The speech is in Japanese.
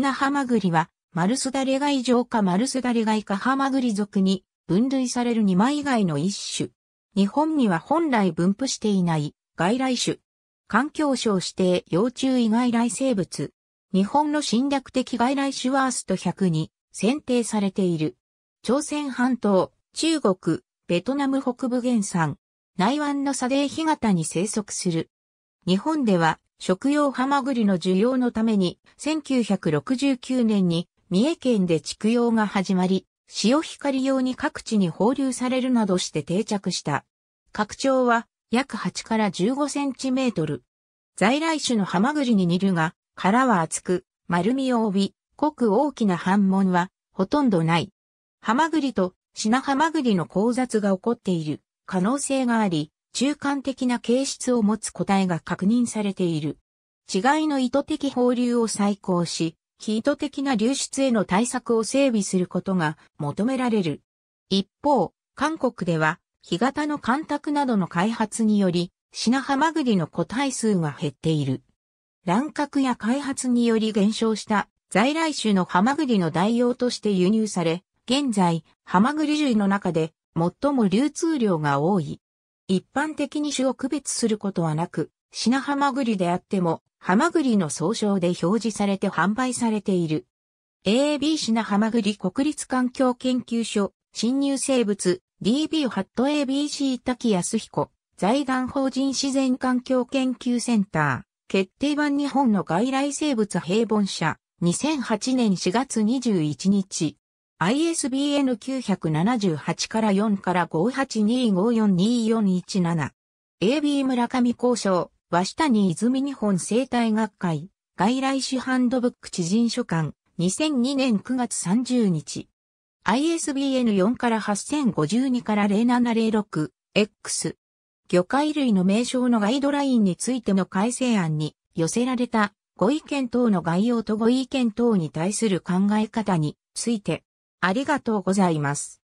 品ハマグリは、マルスダレガイ上かマルスダレガイかハマグリ属に分類される2枚以外の一種。日本には本来分布していない外来種。環境省指定要注意外来生物。日本の侵略的外来種ワースト100に選定されている。朝鮮半島、中国、ベトナム北部原産、内湾の砂泥干潟に生息する。日本では食用ハマグリの需要のために、1969年に三重県で畜養が始まり、潮光用に各地に放流されるなどして定着した。拡張は約8から15センチメートル。在来種のハマグリに似るが、殻は厚く、丸みを帯び、濃く大きな反問はほとんどない。ハマグリとシナハマグリの交雑が起こっている可能性があり、中間的な形質を持つ個体が確認されている。違いの意図的放流を再考し、非意図的な流出への対策を整備することが求められる。一方、韓国では、干潟の干拓などの開発により、品ハマグリの個体数が減っている。乱獲や開発により減少した在来種のハマグリの代用として輸入され、現在、ハマグリ類の中で最も流通量が多い。一般的に種を区別することはなく、品ハマグリであっても、ハマグリの総称で表示されて販売されている。AB 品ハマグリ国立環境研究所、侵入生物、DB ハット ABC 滝康彦、財団法人自然環境研究センター、決定版日本の外来生物平凡社、2008年4月21日。ISBN 978から4から5825424117。AB 村上交渉、下に泉日本生態学会、外来種ハンドブック知人書館、2002年9月30日。ISBN4 から8052から0706、X。魚介類の名称のガイドラインについての改正案に寄せられたご意見等の概要とご意見等に対する考え方について、ありがとうございます。